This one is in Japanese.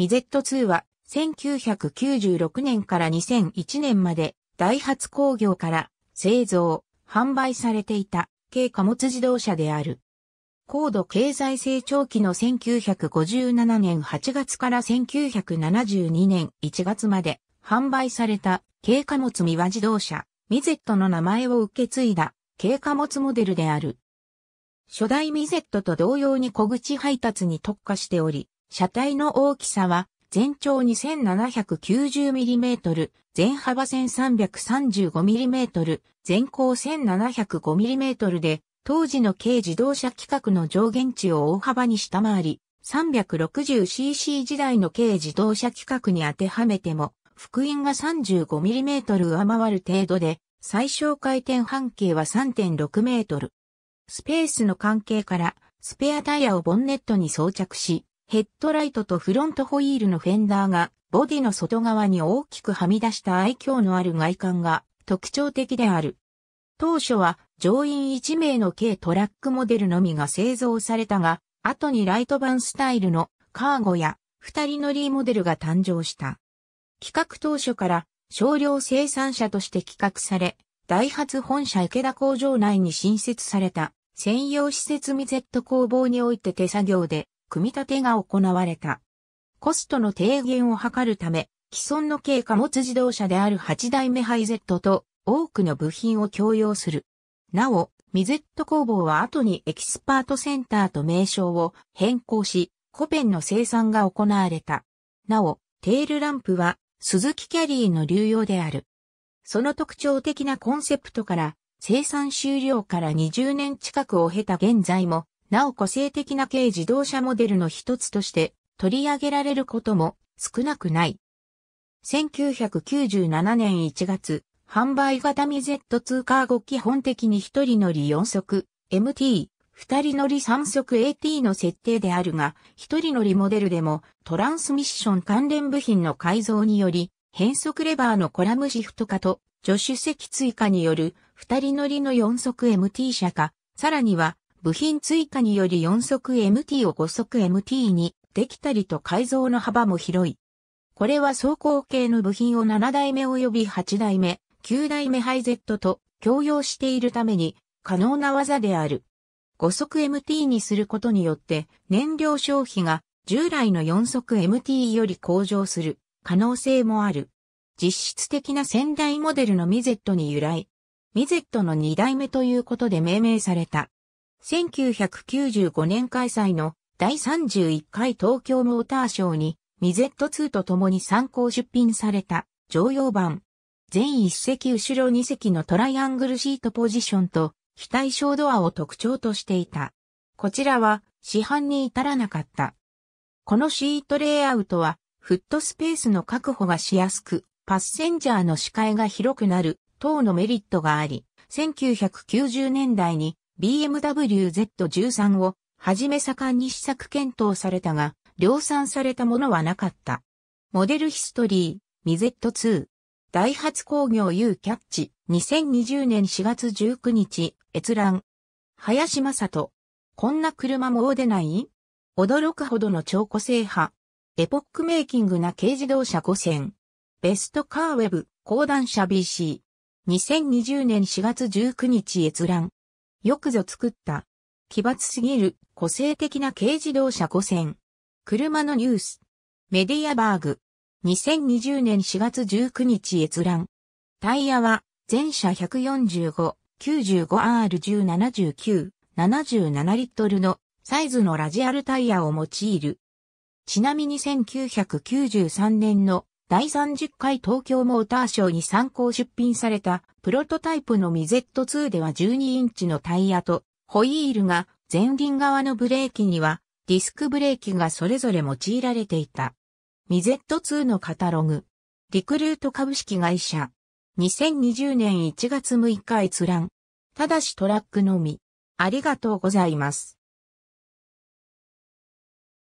ミゼット2は1996年から2001年までダイハツ工業から製造、販売されていた軽貨物自動車である。高度経済成長期の1957年8月から1972年1月まで販売された軽貨物ミワ自動車、ミゼットの名前を受け継いだ軽貨物モデルである。初代ミゼットと同様に小口配達に特化しており、車体の大きさは全長 2790mm、全幅 1335mm、全高 1705mm で、当時の軽自動車規格の上限値を大幅に下回り、360cc 時代の軽自動車規格に当てはめても、福音が 35mm 上回る程度で、最小回転半径は3.6 m スペースの関係から、スペアタイヤをボンネットに装着し、ヘッドライトとフロントホイールのフェンダーがボディの外側に大きくはみ出した愛嬌のある外観が特徴的である。当初は乗員1名の軽トラックモデルのみが製造されたが、後にライト版スタイルのカーゴや二人乗りモデルが誕生した。企画当初から少量生産者として企画され、ダイハツ本社池田工場内に新設された専用施設ミゼット工房において手作業で組み立てが行われた。コストの低減を図るため、既存の軽貨物自動車である8代目ハイゼットと多くの部品を共用する。なお、ミゼット工房は後にエキスパートセンターと名称を変更し、コペンの生産が行われた。なお、テールランプは鈴木キャリーの流用である。その特徴的なコンセプトから、生産終了から20年近くを経た現在も、なお個性的な軽自動車モデルの一つとして取り上げられることも少なくない。1997年1月、販売型ミゼット通貨後基本的に1人乗り4足、MT、2人乗り3足 AT の設定であるが、1人乗りモデルでもトランスミッション関連部品の改造により、変速レバーのコラムシフト化と助手席追加による2人乗りの4足 MT 車化、さらには部品追加により4速 MT を5速 MT にできたりと改造の幅も広い。これは走行系の部品を7代目及び8代目、9代目ハイゼットと共用しているために可能な技である。5速 MT にすることによって燃料消費が従来の4速 MT より向上する可能性もある。実質的な先代モデルのミゼットに由来。ミゼットの2代目ということで命名された。1995年開催の第31回東京モーターショーにミゼット2と共に参考出品された常用版。全一席後ろ二席のトライアングルシートポジションと非対称ドアを特徴としていた。こちらは市販に至らなかった。このシートレイアウトはフットスペースの確保がしやすく、パッセンジャーの視界が広くなる等のメリットがあり、1990年代に BMW Z13 をはじめ盛んに試作検討されたが、量産されたものはなかった。モデルヒストリー、ミゼット2。ダイハツ工業 U キャッチ、2020年4月19日、閲覧。林正人。こんな車もう出ない驚くほどの超個性派。エポックメイキングな軽自動車5 0ベストカーウェブ、高段車 BC。2020年4月19日閲覧。よくぞ作った。奇抜すぎる個性的な軽自動車5 0車のニュース。メディアバーグ。2020年4月19日閲覧。タイヤは全車145、95R1079、77リットルのサイズのラジアルタイヤを用いる。ちなみに1993年の第30回東京モーターショーに参考出品されたプロトタイプのミゼット2では12インチのタイヤとホイールが前輪側のブレーキにはディスクブレーキがそれぞれ用いられていた。ミゼット2のカタログ。リクルート株式会社。2020年1月6日閲覧。ただしトラックのみ。ありがとうございます。